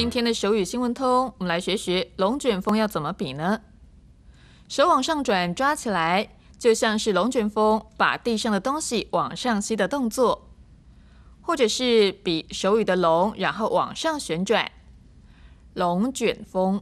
今天的手语新闻通，我们来学学龙卷风要怎么比呢？手往上转，抓起来，就像是龙卷风把地上的东西往上吸的动作，或者是比手语的龙，然后往上旋转，龙卷风。